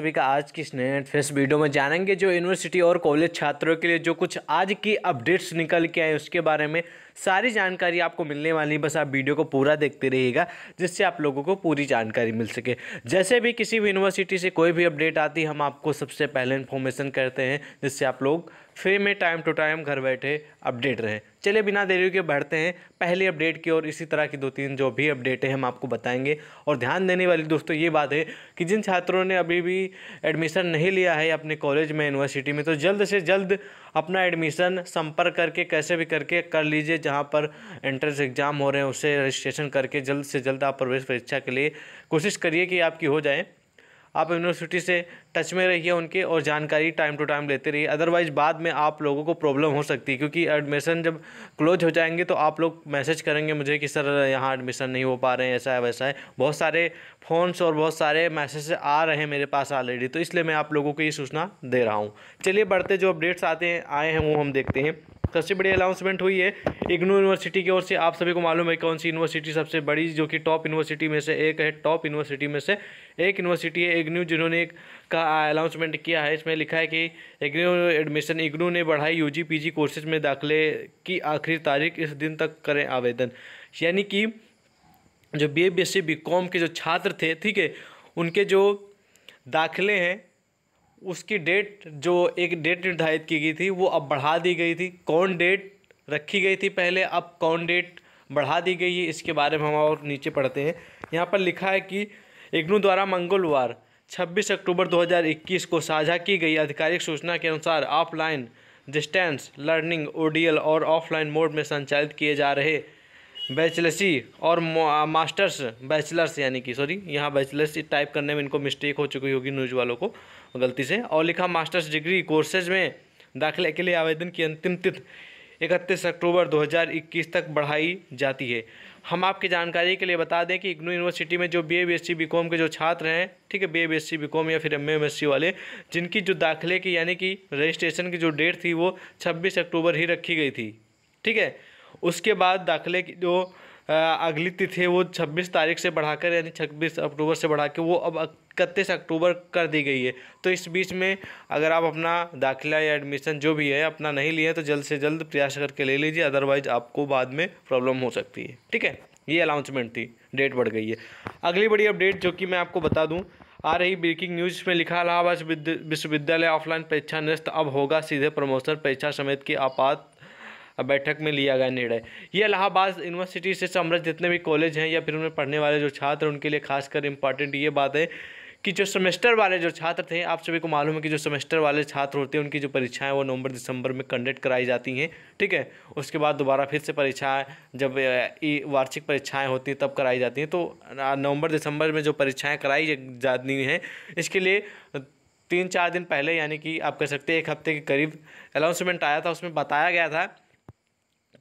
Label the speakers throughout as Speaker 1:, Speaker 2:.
Speaker 1: सभी का आज की स्नेट फेस वीडियो में जानेंगे जो यूनिवर्सिटी और कॉलेज छात्रों के लिए जो कुछ आज की अपडेट्स निकल के आए उसके बारे में सारी जानकारी आपको मिलने वाली बस आप वीडियो को पूरा देखते रहिएगा जिससे आप लोगों को पूरी जानकारी मिल सके जैसे भी किसी भी यूनिवर्सिटी से कोई भी अपडेट आती हम आपको सबसे पहले इन्फॉर्मेशन करते हैं जिससे आप लोग फ्री में टाइम टू टाइम घर बैठे अपडेट रहें चलिए बिना देरी के बढ़ते हैं पहली अपडेट की और इसी तरह की दो तीन जो भी अपडेट है हम आपको बताएंगे और ध्यान देने वाली दोस्तों ये बात है कि जिन छात्रों ने अभी भी एडमिशन नहीं लिया है अपने कॉलेज में यूनिवर्सिटी में तो जल्द से जल्द अपना एडमिशन संपर्क करके कैसे भी करके कर लीजिए जहाँ पर एंट्रेंस एग्ज़ाम हो रहे हैं उससे रजिस्ट्रेशन करके जल्द से जल्द आप प्रवेश परीक्षा के लिए कोशिश करिए कि आपकी हो जाए आप यूनिवर्सिटी से टच में रहिए उनके और जानकारी टाइम टू टाइम लेते रहिए अदरवाइज़ बाद में आप लोगों को प्रॉब्लम हो सकती है क्योंकि एडमिशन जब क्लोज हो जाएंगे तो आप लोग मैसेज करेंगे मुझे कि सर यहाँ एडमिशन नहीं हो पा रहे हैं ऐसा है वैसा है बहुत सारे फ़ोन्स और बहुत सारे मैसेज आ रहे हैं मेरे पास ऑलरेडी तो इसलिए मैं आप लोगों को ये सूचना दे रहा हूँ चलिए बढ़ते जो अपडेट्स आते हैं आए हैं वो हम देखते हैं सबसे बड़ी अनाउंसमेंट हुई है इग्नू यूनिवर्सिटी की ओर से आप सभी को मालूम है कौन सी यूनिवर्सिटी सबसे बड़ी जो कि टॉप यूनिवर्सिटी में से एक है टॉप यूनिवर्सिटी में से एक यूनिवर्सिटी है इग्नू जिन्होंने का अनाउंसमेंट किया है इसमें लिखा है कि इग्नू एडमिशन इग्नू ने बढ़ाई यू जी कोर्सेज में दाखिले की आखिरी तारीख इस दिन तक करें आवेदन यानी कि जो B A B S C B com के जो छात्र थे ठीक है उनके जो दाखिले हैं उसकी डेट जो एक डेट निर्धारित की गई थी वो अब बढ़ा दी गई थी कौन डेट रखी गई थी पहले अब कौन डेट बढ़ा दी गई है इसके बारे में हम और नीचे पढ़ते हैं यहाँ पर लिखा है कि इग्नू द्वारा मंगलवार 26 अक्टूबर 2021 को साझा की गई आधिकारिक सूचना के अनुसार ऑफलाइन डिस्टेंस लर्निंग ओडीएल और ऑफलाइन मोड में संचालित किए जा रहे बैचलसी और मास्टर्स बैचलर्स यानी कि सॉरी यहाँ बैचलर्स टाइप करने में इनको मिस्टेक हो चुकी होगी न्यूज वालों को गलती से और लिखा मास्टर्स डिग्री कोर्सेज में दाखिले के लिए आवेदन की अंतिम तिथि इकतीस अक्टूबर 2021 तक बढ़ाई जाती है हम आपकी जानकारी के लिए बता दें कि इग्नू यूनिवर्सिटी में जो B A B S C B com के जो छात्र हैं ठीक है B A B S C B com या फिर एम एम एस सी वाले जिनकी जो दाखिले की यानी कि रजिस्ट्रेशन की जो डेट थी वो छब्बीस अक्टूबर ही रखी गई थी ठीक है उसके बाद दाखिले की जो अगली तिथि है वो छब्बीस तारीख से बढ़ाकर यानी छब्बीस अक्टूबर से बढ़ा के वो अब इकतीस अक्टूबर कर दी गई है तो इस बीच में अगर आप अपना दाखिला या एडमिशन जो भी है अपना नहीं लिया तो जल्द से जल्द प्रयास करके ले लीजिए अदरवाइज आपको बाद में प्रॉब्लम हो सकती है ठीक है ये अनाउंसमेंट थी डेट बढ़ गई है अगली बड़ी अपडेट जो कि मैं आपको बता दूँ आ रही ब्रेकिंग न्यूज में लिखा इलाहाबाद विश्वविद्यालय ऑफलाइन परीक्षा निरस्त अब होगा सीधे प्रमोशन परीक्षा समेत की आपात बैठक में लिया गया निर्णय ये इलाहाबाद यूनिवर्सिटी से समृद्ध जितने भी कॉलेज हैं या फिर उनमें पढ़ने वाले जो छात्र उनके लिए खासकर इम्पॉर्टेंट ये बात है कि जो सेमेस्टर वाले जो छात्र थे आप सभी को मालूम है कि जो सेमेस्टर वाले छात्र होते हैं उनकी जो परीक्षाएं वो नवंबर दिसंबर में कंडक्ट कराई जाती हैं ठीक है उसके बाद दोबारा फिर से परीक्षाएं जब वार्षिक परीक्षाएं होती हैं तब कराई जाती हैं तो नवंबर दिसंबर में जो परीक्षाएं कराई जाती हैं इसके लिए तीन चार दिन पहले यानी कि आप कह सकते हैं एक हफ्ते के करीब अनाउंसमेंट आया था उसमें बताया गया था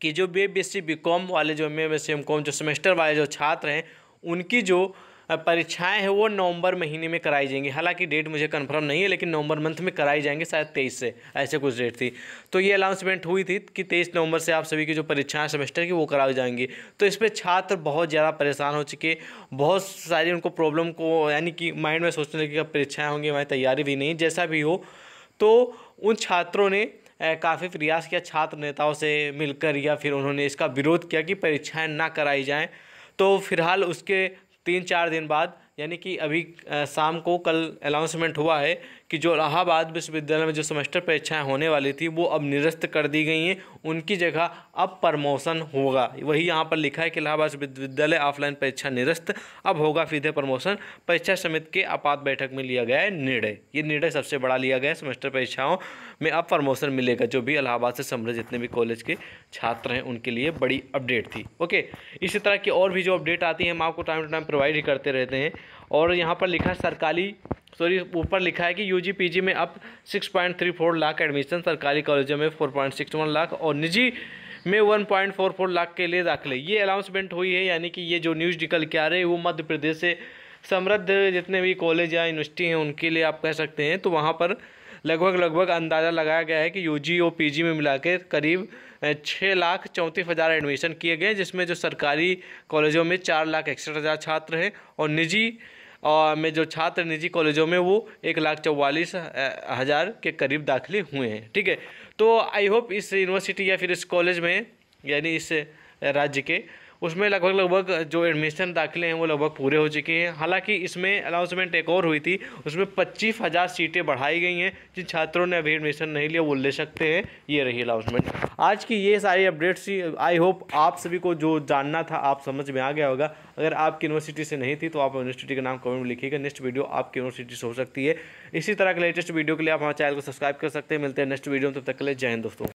Speaker 1: कि जो B B C B com वाले जो M M S C M com जो सेमेस्टर वाले जो छात्र हैं उनकी जो परीक्षाएं हैं वो नवंबर महीने में कराई जाएंगी हालांकि डेट मुझे कंफर्म नहीं है लेकिन नवंबर मंथ में कराई जाएंगे शायद तेईस से ऐसे कुछ डेट थी तो ये अनाउंसमेंट हुई थी कि तेईस नवंबर से आप सभी की जो परीक्षाएं सेमेस्टर की वो कराई जाएंगी तो इस पर छात्र बहुत ज़्यादा परेशान हो चुके बहुत सारी उनको प्रॉब्लम को यानी कि माइंड में सोचने लगे परीक्षाएँ होंगी हमारी तैयारी भी नहीं जैसा भी हो तो उन छात्रों ने काफ़ी प्रयास किया छात्र नेताओं से मिलकर या फिर उन्होंने इसका विरोध किया कि परीक्षाएँ ना कराई जाएँ तो फिलहाल उसके तीन चार दिन बाद यानी कि अभी शाम को कल अनाउंसमेंट हुआ है कि जो इलाहाबाद विश्वविद्यालय में जो सेमेस्टर परीक्षाएं होने वाली थी वो अब निरस्त कर दी गई हैं उनकी जगह अब प्रमोशन होगा वही यहाँ पर लिखा है कि इलाहाबाद विश्वविद्यालय ऑफलाइन परीक्षा निरस्त अब होगा सीधे प्रमोशन परीक्षा समिति के आपात बैठक में लिया गया है निर्णय ये निर्णय सबसे बड़ा लिया गया है सेमेस्टर परीक्षाओं में अब प्रमोशन मिलेगा जो भी इलाहाबाद से संबंधित जितने भी कॉलेज के छात्र हैं उनके लिए बड़ी अपडेट थी ओके इसी तरह की और भी जो अपडेट आती है हम आपको टाइम टू टाइम प्रोवाइड ही करते रहते हैं और यहाँ पर लिखा है सरकारी सॉरी ऊपर लिखा है कि यू जी में अब six point three four lakh admission सरकारी कॉलेजों में four point six one lakh और निजी में one point four four lakh के लिए दाखिले ये अनाउंसमेंट हुई है यानी कि ये जो न्यूज़ निकल के आ रही है वो मध्य प्रदेश से समृद्ध जितने भी कॉलेज या यूनिवर्सिटी हैं उनके लिए आप कह सकते हैं तो वहाँ पर लगभग लगभग अंदाज़ा लगाया गया है कि यू जी और जी में मिला के करीब छः लाख चौंतीस हज़ार एडमिशन किए गए जिसमें जो सरकारी कॉलेजों में चार लाख इकसठ हज़ार छात्र हैं और निजी और में जो छात्र निजी कॉलेजों में वो एक लाख चौवालीस हज़ार के करीब दाखिले हुए हैं ठीक है तो आई होप इस यूनिवर्सिटी या फिर इस कॉलेज में यानी इस राज्य के उसमें लगभग लगभग जो एडमिशन दाखिले हैं वो लगभग पूरे हो चुके हैं हालांकि इसमें अनाउंसमेंट एक और हुई थी उसमें पच्चीस हज़ार सीटें बढ़ाई गई हैं जिन छात्रों ने अभी एडमिशन नहीं लिया वो ले सकते हैं ये रही अनाउंसमेंट आज की ये सारी अपडेट्स आई होप आप सभी को जो जानना था आप समझ में आ गया होगा अगर आपकी यूनिवर्सिटी से नहीं थी तो आप यूनिवर्सिटी का नाम कमेंट में लिखिएगा नेक्स्ट वीडियो आपकी यूनिवर्सिटी से हो सकती है इसी तरह के लेटेस्ट वीडियो के लिए आप हमारे चैनल को सब्सक्राइब कर सकते हैं मिलते हैं नेक्स्ट वीडियो में तब तक के लिए जय हिंद दोस्तों